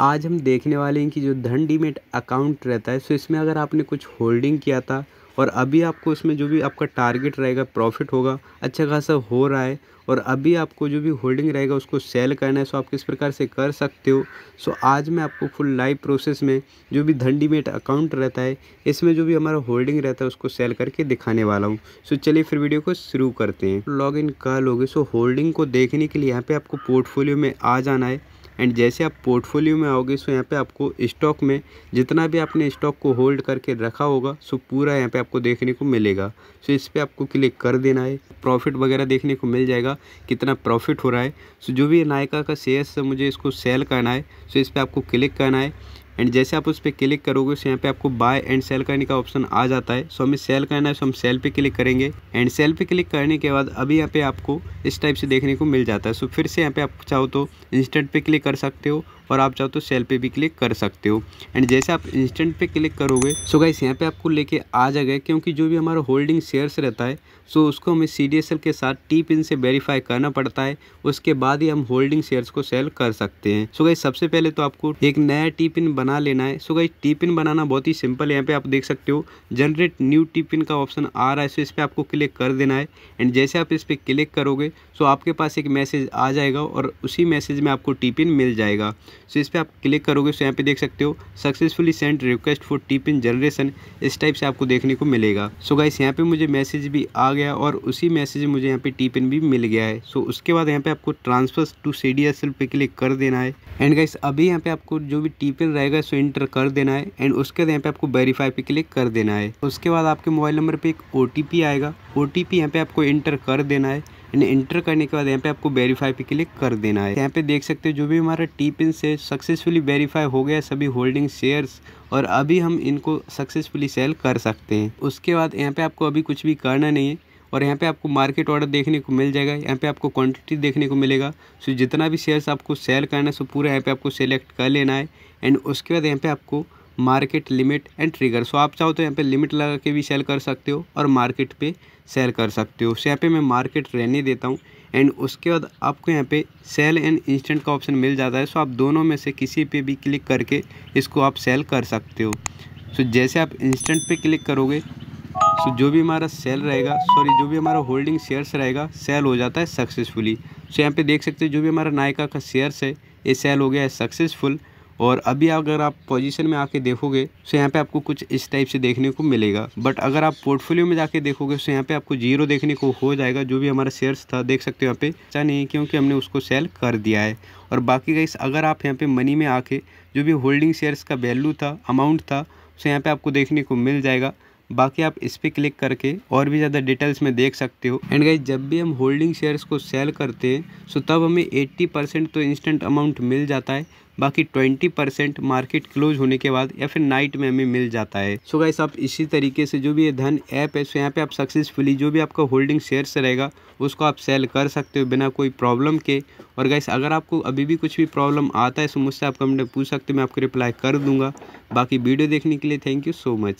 आज हम देखने वाले हैं कि जो धन डीमेट अकाउंट रहता है सो इसमें अगर आपने कुछ होल्डिंग किया था और अभी आपको इसमें जो भी आपका टारगेट रहेगा प्रॉफिट होगा अच्छा खासा हो रहा है और अभी आपको जो भी होल्डिंग रहेगा उसको सेल करना है सो आप किस प्रकार से कर सकते हो सो आज मैं आपको फुल लाइव प्रोसेस में जो भी धन डीमेट अकाउंट रहता है इसमें जो भी हमारा होल्डिंग रहता है उसको सेल करके दिखाने वाला हूँ सो चलिए फिर वीडियो को शुरू करते हैं लॉग इन कर लोगे सो होल्डिंग को देखने के लिए यहाँ पर आपको पोर्टफोलियो में आ जाना है एंड जैसे आप पोर्टफोलियो में आओगे सो यहाँ पे आपको स्टॉक में जितना भी आपने स्टॉक को होल्ड करके रखा होगा सो पूरा यहाँ पे आपको देखने को मिलेगा सो इस पर आपको क्लिक कर देना है प्रॉफिट वगैरह देखने को मिल जाएगा कितना प्रॉफिट हो रहा है सो जो भी नायका का शेयर्स मुझे इसको सेल करना है सो इस पर आपको क्लिक करना है एंड जैसे आप उस पर क्लिक करोगे उस यहाँ पे आपको बाय एंड सेल करने का ऑप्शन आ जाता है सो हमें सेल करना है सो हम सेल पे क्लिक करेंगे एंड सेल पे क्लिक करने के बाद अभी यहाँ पे आपको इस टाइप से देखने को मिल जाता है सो फिर से यहाँ पे आप चाहो तो इंस्टेंट पे क्लिक कर सकते हो और आप चाहो तो सेल पे भी क्लिक कर सकते हो एंड जैसे आप इंस्टेंट पे क्लिक करोगे सो गाइस यहाँ पे आपको लेके आ जाएगा क्योंकि जो भी हमारा होल्डिंग शेयर्स रहता है सो उसको हमें सी के साथ टी पिन से वेरीफाई करना पड़ता है उसके बाद ही हम होल्डिंग शेयर्स को सेल कर सकते हैं सो गाइस सबसे पहले तो आपको एक नया टी पिन बना लेना है सो गाइस टी पिन बनाना बहुत ही सिंपल है यहाँ पे आप देख सकते हो जनरेट न्यू टी पिन का ऑप्शन आ रहा है सो इस पर आपको क्लिक कर देना है एंड जैसे आप इस पर क्लिक करोगे सो आपके पास एक मैसेज आ जाएगा और उसी मैसेज में आपको टी पिन मिल जाएगा सो इस पर आप क्लिक करोगे सो यहाँ पे देख सकते हो successfully send request for T PIN generation इस टाइप से आपको देखने को मिलेगा सो गाइस यहाँ पे मुझे मैसेज भी आ गया और उसी मैसेज मुझे यहाँ पे टी पिन भी मिल गया है सो उसके बाद यहाँ पे आपको transfer to C D S L पे क्लिक कर देना है एंड गाइस अभी यहाँ पे आपको जो भी टी पिन रहेगा सो इंटर कर देना है एंड उसके बाद यहाँ पे आपको वेरीफाई पे क्लिक कर देना है उसके बाद आपके मोबाइल नंबर पर एक ओ टी पी आएगा ओ टी पी यहाँ पे आपको इंटर कर देना है एंड एंटर करने के बाद यहाँ पे आपको वेरीफाई पे क्लिक कर देना है यहाँ पे देख सकते हो जो भी हमारा टी पिन से सक्सेसफुली वेरीफाई हो गया सभी होल्डिंग शेयर्स और अभी हम इनको सक्सेसफुली सेल कर सकते हैं उसके बाद यहाँ पे आपको अभी कुछ भी करना नहीं है और यहाँ पे आपको मार्केट ऑर्डर देखने को मिल जाएगा यहाँ पे आपको क्वांटिटी देखने को मिलेगा सो जितना भी शेयर्स आपको सेल करना है सो पूरा यहाँ पे आपको सेलेक्ट कर लेना है एंड उसके बाद यहाँ पे आपको market limit and trigger so आप चाहो तो यहाँ पे लिमिट लगा के भी सेल कर सकते हो और मार्केट पे सेल कर सकते हो सो यहाँ पे मैं मार्केट रहने देता हूँ एंड उसके बाद आपको यहाँ पे सेल एंड इंस्टेंट का ऑप्शन मिल जाता है सो आप दोनों में से किसी पे भी क्लिक करके इसको आप सेल कर सकते हो सो जैसे आप इंस्टेंट पर क्लिक करोगे सो जो भी हमारा सेल रहेगा सॉरी जो भी हमारा होल्डिंग शेयर्स रहेगा सेल हो जाता है सक्सेसफुली सो यहाँ पर देख सकते हो जो भी हमारा नायका का शेयर्स है ये सेल हो गया है सक्सेसफुल और अभी अगर आप पोजीशन में आके देखोगे तो यहाँ पे आपको कुछ इस टाइप से देखने को मिलेगा बट अगर आप पोर्टफोलियो में जाके देखोगे तो यहाँ पे आपको जीरो देखने को हो जाएगा जो भी हमारा शेयर्स था देख सकते हो यहाँ पे अच्छा नहीं है क्योंकि हमने उसको सेल कर दिया है और बाकी गाइस अगर आप यहाँ पे मनी में आके जो भी होल्डिंग शेयर्स का वैल्यू था अमाउंट था उसे यहाँ पर आपको देखने को मिल जाएगा बाकी आप इस पर क्लिक करके और भी ज़्यादा डिटेल्स में देख सकते हो एंड गाइज जब भी हम होल्डिंग शेयर्स को सेल करते हैं सो तब हमें 80 परसेंट तो इंस्टेंट अमाउंट मिल जाता है बाकी 20 परसेंट मार्केट क्लोज होने के बाद या फिर नाइट में हमें मिल जाता है सो गाइस आप इसी तरीके से जो भी ये धन ऐप है सो यहाँ पे आप सक्सेसफुली जो भी आपका होल्डिंग शेयर्स रहेगा उसको आप सेल कर सकते हो बिना कोई प्रॉब्लम के और गाइस अगर आपको अभी भी कुछ भी प्रॉब्लम आता है सो मुझसे आप कमेंट में पूछ सकते हो मैं आपको रिप्लाई कर दूंगा बाकी वीडियो देखने के लिए थैंक यू सो मच